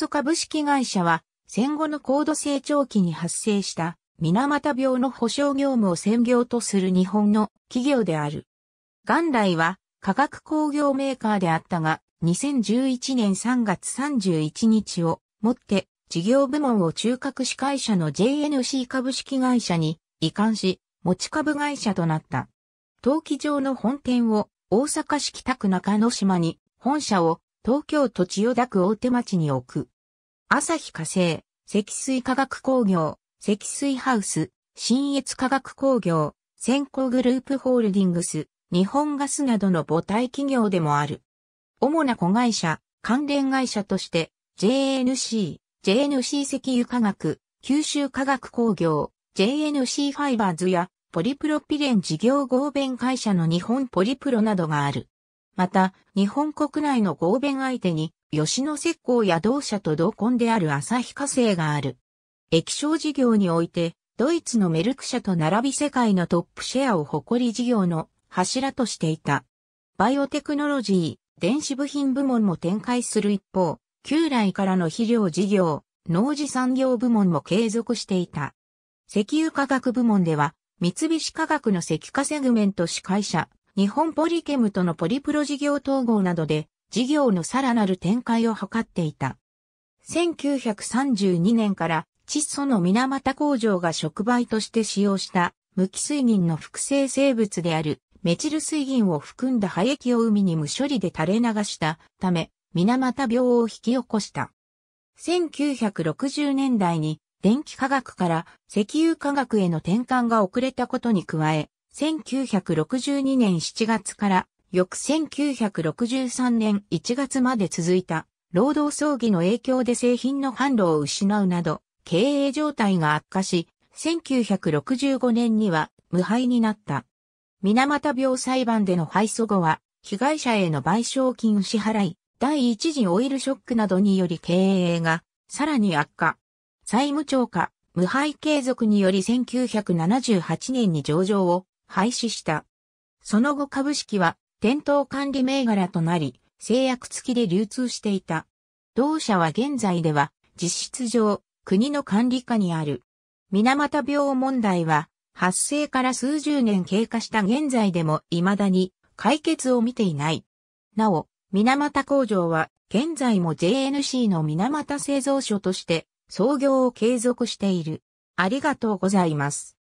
ソ株式会社は戦後の高度成長期に発生した水俣病の保障業務を専業とする日本の企業である。元来は化学工業メーカーであったが、2011年3月31日をもって事業部門を中核司会社の JNC 株式会社に移管し、持ち株会社となった。陶器場の本店を大阪市北区中野島に本社を東京都千代田区大手町に置く。朝日化成、積水化学工業、積水ハウス、新越化学工業、先行グループホールディングス、日本ガスなどの母体企業でもある。主な子会社、関連会社として、JNC、JNC 石油化学、九州化学工業、JNC ファイバーズや、ポリプロピレン事業合弁会社の日本ポリプロなどがある。また、日本国内の合弁相手に、吉野石膏や同社と同梱である旭化成がある。液晶事業において、ドイツのメルク社と並び世界のトップシェアを誇り事業の柱としていた。バイオテクノロジー、電子部品部門も展開する一方、旧来からの肥料事業、農事産業部門も継続していた。石油化学部門では、三菱化学の石化セグメント司会社、日本ポリケムとのポリプロ事業統合などで事業のさらなる展開を図っていた。1932年から窒素の水俣工場が触媒として使用した無機水銀の複製生物であるメチル水銀を含んだ廃液を海に無処理で垂れ流したため水俣病を引き起こした。1960年代に電気化学から石油化学への転換が遅れたことに加え、1962年7月から翌1963年1月まで続いた労働葬儀の影響で製品の販路を失うなど経営状態が悪化し、1965年には無敗になった。水俣病裁判での敗訴後は、被害者への賠償金支払い、第一次オイルショックなどにより経営がさらに悪化。債務超過、無敗継続により1978年に上場を廃止した。その後株式は店頭管理銘柄となり、制約付きで流通していた。同社は現在では実質上国の管理下にある。水俣病問題は発生から数十年経過した現在でも未だに解決を見ていない。なお、水俣工場は現在も JNC の水俣製造所として創業を継続している。ありがとうございます。